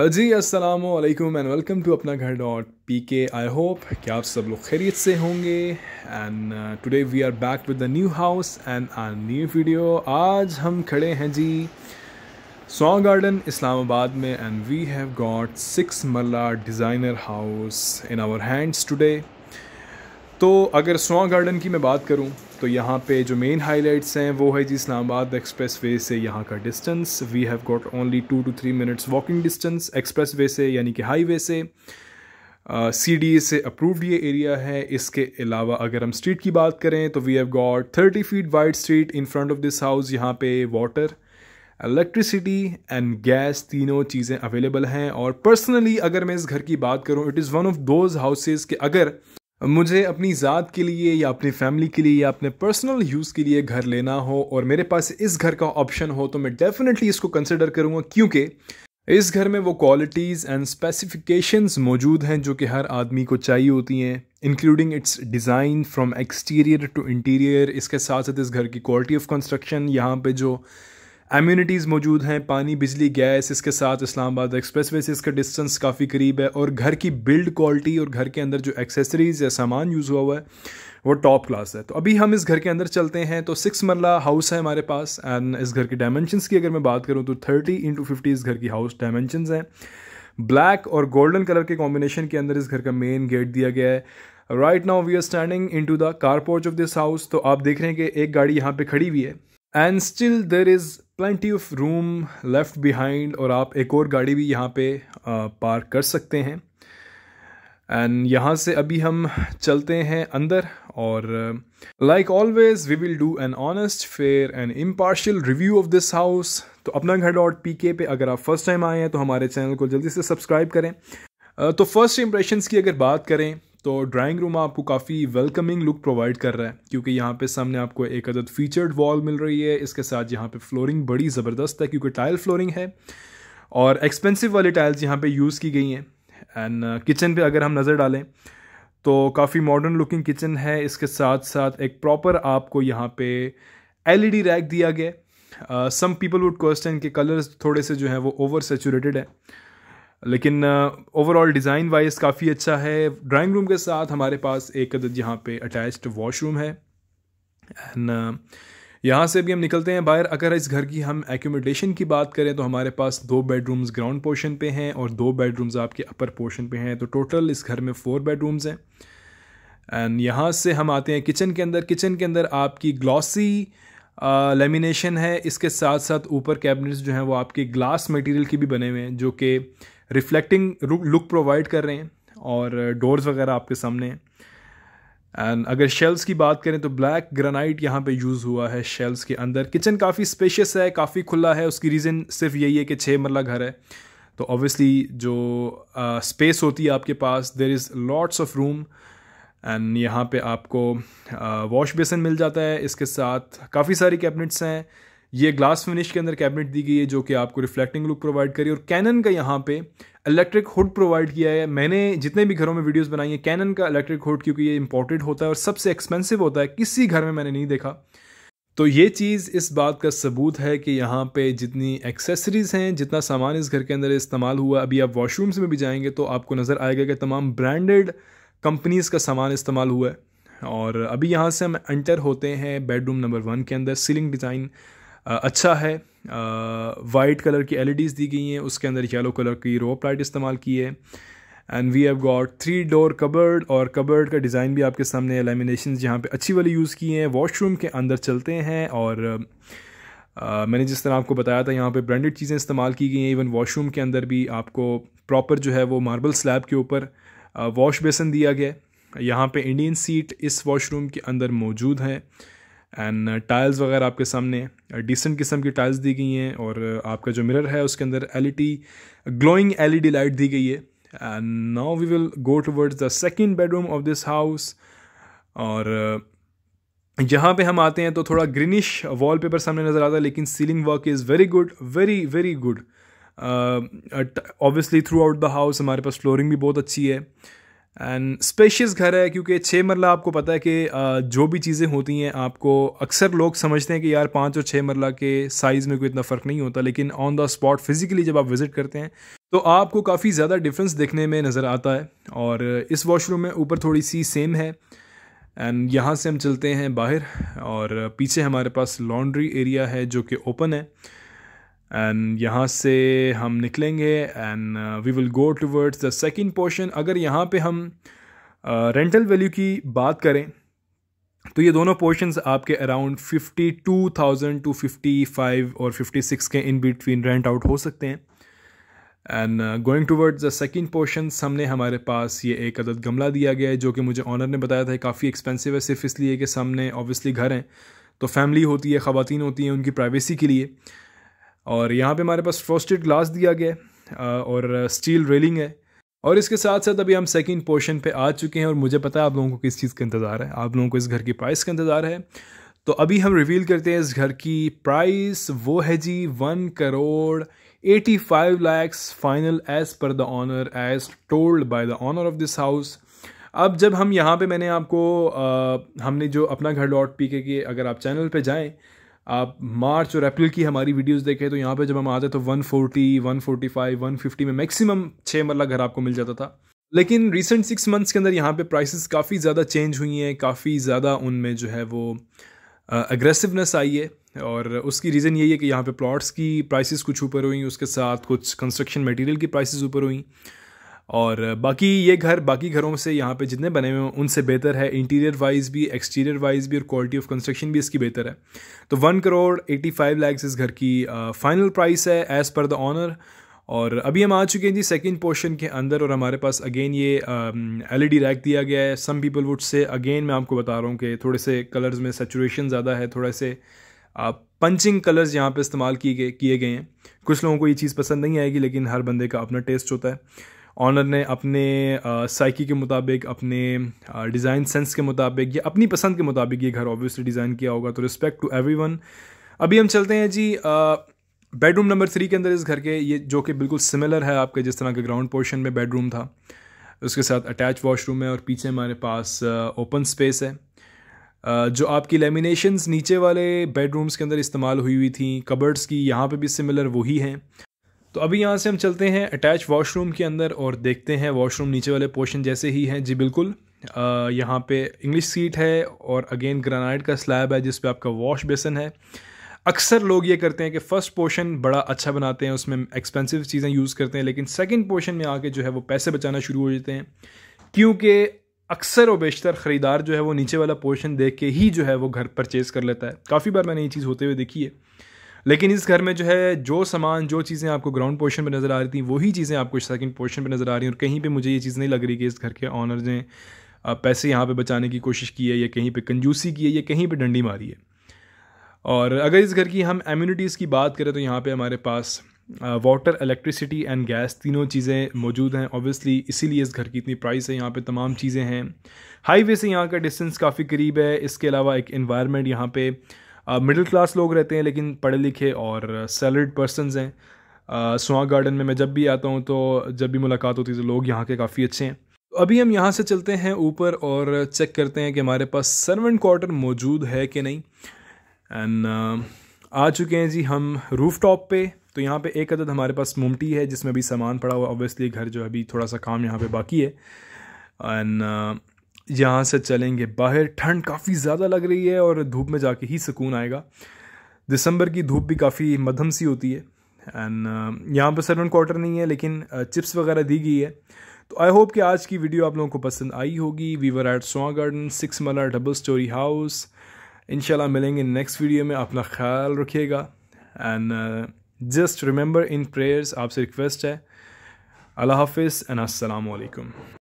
Uh, जी वालेकुम and welcome to अपना घर डॉट पी के आई होप कि आप सब लोग खैरियत से होंगे and today we are back with the new house and our new video आज हम खड़े हैं जी सॉन्ग गार्डन इस्लामाबाद में and we have got six marla designer house in our hands today तो अगर स्वा गार्डन की मैं बात करूं तो यहाँ पे जो मेन हाइलाइट्स हैं वो है जी इस्लामाबाद एक्सप्रेस वे से यहाँ का distance we have got only two to three minutes walking distance express way से यानी कि हाईवे से सी डी ए से अप्रूव्ड ये एरिया है इसके अलावा अगर हम स्ट्रीट की बात करें तो we have got thirty feet wide street in front of this house यहाँ पे वाटर इलेक्ट्रिसिटी एंड गैस तीनों चीज़ें अवेलेबल हैं और पर्सनली अगर मैं इस घर की बात करूँ it is one of those houses के अगर मुझे अपनी ज़ात के लिए या अपनी फैमिली के लिए या अपने पर्सनल यूज़ के लिए घर लेना हो और मेरे पास इस घर का ऑप्शन हो तो मैं डेफिनेटली इसको कंसिडर करूँगा क्योंकि इस घर में वो क्वालिटीज़ एंड स्पेसिफिकेशंस मौजूद हैं जो कि हर आदमी को चाहिए होती हैं including its design from exterior to interior इसके साथ साथ इस घर की क्वालिटी ऑफ कंस्ट्रक्शन यहाँ पे जो एम्यूनिटीज़ मौजूद हैं पानी बिजली गैस इसके साथ इस्लामाबाद एक्सप्रेस वे से इसका डिस्टेंस काफ़ी करीब है और घर की बिल्ड क्वालिटी और घर के अंदर जो एक्सेसरीज़ या सामान यूज़ हुआ हुआ है वो टॉप क्लास है तो अभी हम इस घर के अंदर चलते हैं तो सिक्स मरला हाउस है हमारे पास एंड इस घर के डायमेंशनस की अगर मैं बात करूँ तो थर्टी इंटू फिफ्टी इस घर की हाउस डायमेंशन हैं ब्लैक और गोल्डन कलर के कॉम्बिनेशन के अंदर इस घर का मेन गेट दिया गया है right now we are standing in to the car porch of this house तो आप देख रहे हैं कि एक गाड़ी यहाँ पे खड़ी हुई है and still there is plenty of room left behind और आप एक और गाड़ी भी यहाँ पे पार्क कर सकते हैं एंड यहाँ से अभी हम चलते हैं अंदर और like always we will do an honest fair and impartial review of this house तो अपना घर डॉट पी के पे अगर आप फर्स्ट टाइम आए हैं तो हमारे चैनल को जल्दी से सब्सक्राइब करें uh, तो फर्स्ट इम्प्रेशंस की अगर बात करें तो ड्राइंग रूम आपको काफ़ी वेलकमिंग लुक प्रोवाइड कर रहा है क्योंकि यहाँ पे सामने आपको एक अदद फीचर्ड वॉल मिल रही है इसके साथ यहाँ पे फ्लोरिंग बड़ी ज़बरदस्त है क्योंकि टाइल फ्लोरिंग है और एक्सपेंसिव वाली टाइल्स यहाँ पे यूज़ की गई हैं एंड किचन uh, पे अगर हम नज़र डालें तो काफ़ी मॉडर्न लुकिंग किचन है इसके साथ साथ एक प्रॉपर आपको यहाँ पर एल रैक दिया गया सम पीपल वुड क्वेश्चन के कलर्स थोड़े से जो हैं वो ओवर सेचूरेटेड है लेकिन ओवरऑल डिज़ाइन वाइज काफ़ी अच्छा है ड्राइंग रूम के साथ हमारे पास एक यहाँ पे अटैच्ड वॉशरूम है एंड uh, यहाँ से भी हम निकलते हैं बाहर अगर इस घर की हम एक्यूमोडेशन की बात करें तो हमारे पास दो बेडरूम्स ग्राउंड पोर्शन पे हैं और दो बेडरूम्स आपके अपर पोर्शन पे हैं तो टोटल इस घर में फ़ोर बेडरूम्स हैं एंड यहाँ से हम आते हैं किचन के अंदर किचन के अंदर आपकी ग्लॉसी लेमिनेशन uh, है इसके साथ साथ ऊपर कैबिनेट्स जो हैं वो आपके ग्लास मटेरियल के भी बने हुए हैं जो कि रिफ्लेक्टिंग लुक प्रोवाइड कर रहे हैं और डोर्स uh, वगैरह आपके सामने हैं एंड अगर शेल्स की बात करें तो ब्लैक ग्रेनाइट यहाँ पे यूज़ हुआ है शेल्स के अंदर किचन काफ़ी स्पेशियस है काफ़ी खुला है उसकी रीज़न सिर्फ यही है कि छः मरला घर है तो ऑब्वियसली जो स्पेस uh, होती है आपके पास there is lots of room and यहाँ पे आपको वॉश uh, बेसन मिल जाता है इसके साथ काफ़ी सारी कैबिनेट्स हैं ये ग्लास फिनिश के अंदर कैबिनेट दी गई है जो कि आपको रिफ्लेक्टिंग लुक प्रोवाइड करी और कैनन का यहाँ पे इलेक्ट्रिक हुड प्रोवाइड किया है मैंने जितने भी घरों में वीडियोस बनाई है कैनन का इलेक्ट्रिक हुड क्योंकि ये इंपॉर्टेड होता है और सबसे एक्सपेंसिव होता है किसी घर में मैंने नहीं देखा तो ये चीज़ इस बात का सबूत है कि यहाँ पे जितनी एक्सेसरीज़ हैं जितना सामान इस घर के अंदर इस्तेमाल हुआ अभी आप वॉशरूम्स में भी जाएंगे तो आपको नज़र आएगा कि तमाम ब्रांडेड कंपनीज़ का सामान इस्तेमाल हुआ है और अभी यहाँ से हम एंटर होते हैं बेडरूम नंबर वन के अंदर सीलिंग डिज़ाइन अच्छा है वाइट कलर की एल e दी गई हैं उसके अंदर येलो कलर की रोप लाइट इस्तेमाल की है and we have got three door cupboard और कबर्ड का डिज़ाइन भी आपके सामने एलिमिनेशन यहाँ पे अच्छी वाली यूज़ की हैं वॉशरूम के अंदर चलते हैं और आ, मैंने जिस तरह आपको बताया था यहाँ पे ब्रांडेड चीज़ें इस्तेमाल की गई हैं इवन वॉशरूम के अंदर भी आपको प्रॉपर जो है वो मार्बल स्लैब के ऊपर वॉश बेसन दिया गया यहाँ पर इंडियन सीट इस वॉशरूम के अंदर मौजूद हैं एंड टाइल्स uh, वगैरह आपके सामने डिसेंट uh, किस्म की टाइल्स दी गई हैं और uh, आपका जो मिरर है उसके अंदर एल ग्लोइंग एल लाइट दी गई है and now we will go towards the second bedroom of this house और यहाँ पे हम आते हैं तो थोड़ा ग्रीनिश वॉलपेपर सामने नज़र आता है लेकिन ceiling work is very good very very good obviously throughout the house हमारे पास फ्लोरिंग भी बहुत अच्छी है एंड स्पेशियस घर है क्योंकि छः मरला आपको पता है कि जो भी चीज़ें होती हैं आपको अक्सर लोग समझते हैं कि यार पाँच और छः मरला के साइज़ में कोई इतना फ़र्क नहीं होता लेकिन ऑन द स्पॉट फिज़िकली जब आप विज़िट करते हैं तो आपको काफ़ी ज़्यादा डिफरेंस देखने में नज़र आता है और इस वॉशरूम में ऊपर थोड़ी सी सेम है एंड यहाँ से हम चलते हैं बाहर और पीछे हमारे पास लॉन्ड्री एरिया है जो कि ओपन है एंड यहाँ से हम निकलेंगे and we will go towards the second portion अगर यहाँ पे हम रेंटल uh, वैल्यू की बात करें तो ये दोनों पोर्शंस आपके अराउंड 52,000 टू 55 और 56 के इन बिटवीन रेंट आउट हो सकते हैं and going towards the second portion हमने हमारे पास ये एक अदद गमला दिया गया है जो कि मुझे ऑनर ने बताया था काफ़ी एक्सपेंसिव है सिर्फ इसलिए कि सामने ऑब्वियसली घर हैं तो फैमिली होती है ख़वान होती हैं उनकी प्राइवेसी के लिए और यहाँ पे हमारे पास फ्रोस्टेड ग्लास दिया गया है और स्टील रेलिंग है और इसके साथ साथ अभी हम सेकंड पोर्शन पे आ चुके हैं और मुझे पता है आप लोगों को किस चीज़ का इंतज़ार है आप लोगों को इस घर की प्राइस का इंतज़ार है तो अभी हम रिवील करते हैं इस घर की प्राइस वो है जी one crore eighty five lakhs final as per the owner as told by the owner of this house अब जब हम यहाँ पे मैंने आपको आ, हमने जो अपना घर डॉट पी के अगर आप चैनल पे जाएं आप मार्च और अप्रैल की हमारी वीडियोस देखें तो यहाँ पे जब हम आते तो 140, 145, 150 में मैक्सिमम छः मरला घर आपको मिल जाता था लेकिन रिसेंट सिक्स मंथ्स के अंदर यहाँ पे प्राइसेस काफ़ी ज़्यादा चेंज हुई हैं काफ़ी ज़्यादा उनमें जो है वो अग्रेसिवनेस आई है और उसकी रीज़न यही है कि यहाँ पे प्लॉट्स की प्राइसेस कुछ ऊपर हुई उसके साथ कुछ कंस्ट्रक्शन मटेरियल की प्राइसेस ऊपर हुई और बाकी ये घर बाकी घरों से यहाँ पे जितने बने हुए हैं उनसे बेहतर है इंटीरियर वाइज भी एक्सटीरियर वाइज भी और क्वालिटी ऑफ कंस्ट्रक्शन भी इसकी बेहतर है तो one crore eighty five lakhs इस घर की फाइनल uh, प्राइस है एज़ पर द ऑनर और अभी हम आ चुके हैं जी सेकंड पोर्शन के अंदर और हमारे पास अगेन ये एल ई डी रैक दिया गया है सम पीपल वुड से अगेन मैं आपको बता रहा हूँ कि थोड़े से कलर्स में सेचुरेशन ज़्यादा है थोड़े से पंचिंग uh, कलर्स यहाँ पे इस्तेमाल किए गए किए गए हैं कुछ लोगों को ये चीज़ पसंद नहीं आएगी लेकिन हर बंदे का अपना टेस्ट होता है ऑनर ने अपने साइकी के मुताबिक अपने डिज़ाइन सेंस के मुताबिक या अपनी पसंद के मुताबिक ये घर ऑब्वियसली डिज़ाइन किया होगा तो रिस्पेक्ट टू एवरी अभी हम चलते हैं जी बेडरूम नंबर थ्री के अंदर इस घर के ये जो कि बिल्कुल सिमिलर है आपके जिस तरह के ग्राउंड पोर्शन में बेडरूम था उसके साथ अटैच वॉशरूम है और पीछे हमारे पास ओपन स्पेस है जो आपकी लेमिनेशंस नीचे वाले बेडरूम्स के अंदर इस्तेमाल हुई हुई थी कबर्ड्स की यहाँ पे भी सिमिलर वही हैं तो अभी यहाँ से हम चलते हैं अटैच वॉशरूम के अंदर और देखते हैं वॉशरूम नीचे वाले पोर्शन जैसे ही है जी बिल्कुल यहाँ पे इंग्लिश सीट है और अगेन ग्रेनाइट का स्लैब है जिस आपका वॉश बेसन है अक्सर लोग ये करते हैं कि फ़र्स्ट पोर्शन बड़ा अच्छा बनाते हैं उसमें एक्सपेंसिव चीज़ें यूज़ करते हैं लेकिन सेकेंड पोर्शन में आके जो है वो पैसे बचाना शुरू हो जाते हैं क्योंकि अक्सर और बेशतर ख़रीदार जो है वो नीचे वाला पोर्शन देख के ही जो है वो घर परचेज़ कर लेता है काफ़ी बार मैंने ये चीज़ होते हुए देखी है लेकिन इस घर में जो है जो सामान जो चीज़ें आपको ग्राउंड पोर्शन पर नज़र आ रही थी वही चीज़ें आपको सेकंड पोर्शन पर नज़र आ रही हैं और कहीं पर मुझे ये चीज़ नहीं लग रही कि इस घर के ऑनर ने पैसे यहाँ पर बचाने की कोशिश की है या कहीं पर कंजूसी की है या कहीं पर डंडी मारी है और अगर इस घर की हम एम्यूनिटीज़ की बात करें तो यहाँ पर हमारे पास वाटर इलेक्ट्रिसिटी एंड गैस तीनों चीज़ें मौजूद हैं ऑब्वियसली इसीलिए इस घर की इतनी प्राइस है यहाँ पे तमाम चीज़ें हैं हाईवे से यहाँ का डिस्टेंस काफ़ी करीब है इसके अलावा एक इन्वायरमेंट यहाँ पे मिडिल क्लास लोग रहते हैं लेकिन पढ़े लिखे और सैलरीड पर्सनस हैं सुहा गार्डन में मैं जब भी आता हूँ तो जब भी मुलाकात होती है तो लोग यहाँ के काफ़ी अच्छे हैं अभी हम यहाँ से चलते हैं ऊपर और चेक करते हैं कि हमारे पास सर्वेंट क्वार्टर मौजूद है कि नहीं एंड uh, आ चुके हैं जी हम रूफ़ टॉप पर तो यहाँ पे एक अदद हमारे पास मुमटी है जिसमें अभी सामान पड़ा हुआ ऑब्वियसली घर जो अभी थोड़ा सा काम यहाँ पे बाकी है एंड यहाँ से चलेंगे बाहर ठंड काफ़ी ज़्यादा लग रही है और धूप में जाके ही सुकून आएगा दिसंबर की धूप भी काफ़ी मध्यम सी होती है एंड uh, यहाँ पर सर्वन क्वार्टर नहीं है लेकिन चिप्स uh, वगैरह दी गई है तो आई होप कि आज की वीडियो आप लोगों को पसंद आई होगी we were at Soan garden six marla double storey house इनशाला मिलेंगे नेक्स्ट वीडियो में अपना ख्याल रखिएगा and just remember in prayers आपसे रिक्वेस्ट है अल्लाह हाफिज़ एंड असलकम